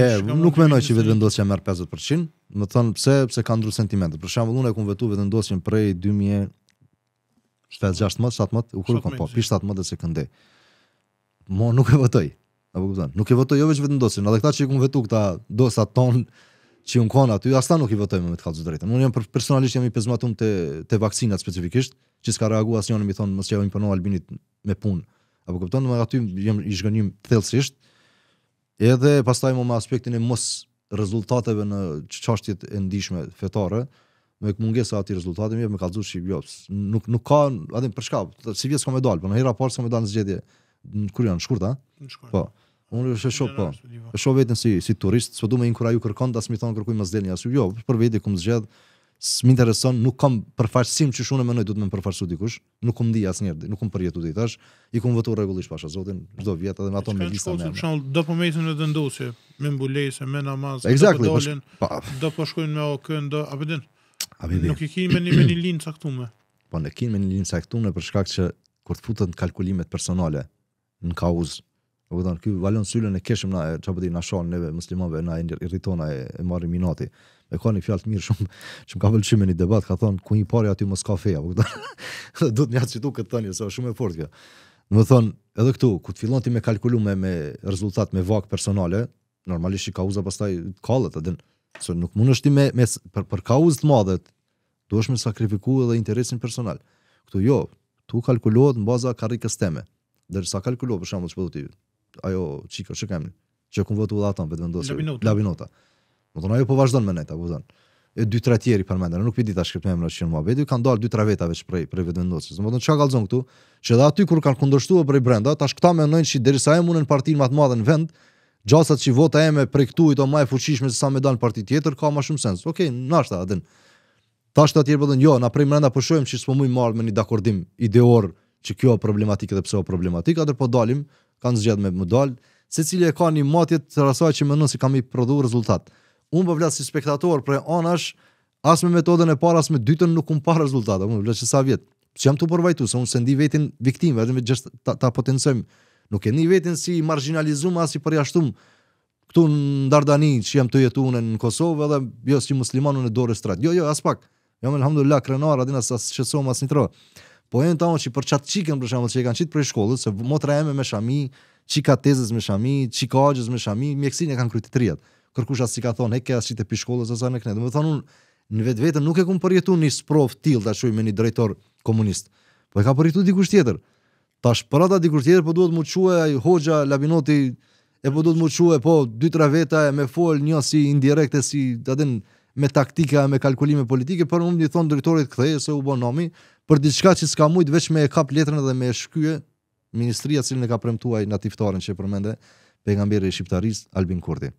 E, nuk menoj që vendosja merr 50%, më thon pse pse ka ndru sentimentet. Për shembull, unë e kum vetu vetëvendosjen prej 2000 Shtë 16, 17, u kërë po, pi 17 dhe se këndej. Mo nuk e votoj, nuk e votoj jo veç vetë në edhe këta që i kumë vetu këta dosa ton, që i unë kona aty, asta nuk i votoj me me të kalëzë drejten. Unë jam personalisht jam i pezmatum të, të vakcinat specifikisht, që s'ka reagu asë njënë mi thonë, mësë që e albinit me punë, Apo po në më aty jam i zhgënjim thelsisht, Edhe pastaj më me aspektin e mos rezultateve në çështjet e ndihshme fetare, me mungesa aty rezultate më me kallzu shqiptar. Jo, nuk nuk ka, a për shkak, si vjes kom e dal, po në hera pas kom e dal në zgjedhje në kur janë shkurtë, Në po. Unë e shoh po. po. E shoh veten si si turist, s'po duam inkuraju kërkon, dasmi thon kërkuj mos delni as jo, për vetë kum zgjedh, s'më intereson, nuk kam përfaqësim që shumë më duhet më përfaqësu dikush, nuk kam di asnjëherë, nuk kam përjetu di tash, i kam votuar rregullisht pasha Zotin çdo vit edhe ato me listën më Për shembull, do po mëson në dëndosje, me mbulesë, me namaz, po exactly, do po dolën, pa... do po shkojnë me OK do, a po din? A po Nuk i kimi me një me një linë caktume. Po ne kimi me një linë caktume për shkak se kur të futen kalkulimet personale në kauzë Do të thonë, ky valon sylën e keshëm na çapo di na shon neve muslimanëve na irritona e, e marrë minati. Me ka një fjalë të mirë shumë, që më ka pëlqyer një debat, ka thonë ku një parë aty mos ka fe, apo do të më jashtë duket tani, është shumë e fortë kjo. Do të thonë, edhe këtu, ku të fillon ti me kalkulum me, me rezultat me vak personale, normalisht i kauza pastaj kallet, atë se nuk mund është ti me, me për, për kauzë të madhe, duhesh me sakrifiku edhe interesin personal. Këtu jo, tu kalkulohet në baza karrikës teme. Dërsa kalkulohet për shembull çfarë do të ajo çiko çka kemi që ku votu dha ata vetë vendosë labinota do të thonë ajo po vazhdon me neta kupton po e dy tre tjerë për mendën nuk pi di tash shkriptem në çfarë më vetë kanë dalë dy tre veta veç prej prej vetë vendosës do të thonë çka gallzon këtu që dha aty kur kanë kundërshtuar prej brenda tash këta më ndonjë derisa ajo munën partin më të madh në vend gjasa që vota e më prej këtu i të më e fuqishme se sa më dal parti tjetër ka më shumë sens okay nashta atë tash të tjerë po thonë jo na prej brenda po shohim çish po më marr me një dakordim ideor që kjo është problematike dhe pse o problematike, atëherë po dalim kanë zgjedhë me më dalë, se cili e ka një matje të rasaj që më nësi kam i prodhu rezultat. Unë për po vlasë si spektator, për e anash, as me metodën e parë, asme me dytën nuk unë parë rezultat, unë për vlasë që sa vjetë. Që jam të përvajtu, se unë se ndi vetin viktim, vetin ta, ta Nuk e ndi vetin si marginalizum, as i përjashtum, këtu në Dardani, që jam të jetu në Kosovë, edhe jo si muslimanu në dore stratë. Jo, jo, as pak. Jam, elhamdullak, krenar, adina, sa shesom, as një Po e në tamo që për qatë qikën për shumë, që e kanë qitë prej shkollës, se motra eme me shami, qika tezës me shami, qika agjës me shami, mjekësin e kanë kryti trijat. Kërkush si ka thonë, heke asë qitë e për shkollës, asë anë këne. Dhe me thonë, unë, në vetë vetën nuk e kumë përjetu një sprov t'il, da shuj me një drejtor komunist. Po e ka përjetu dikush tjetër. Ta shpërata dikush tjetër, po duhet mu quaj, ai, hoxha, labinoti, e po duhet mu quaj, po, dy tra veta, me fol, një si indirekte, si, da den, me taktika, me kalkulime politike, por unë më thonë drejtorit këtheje se u nomi për diçka që s'ka mujtë veç me e kap letrën dhe me e ministria cilën e ka premtuaj nativtarën që e përmende, pe nga mbire i shqiptarist, Albin Kurti.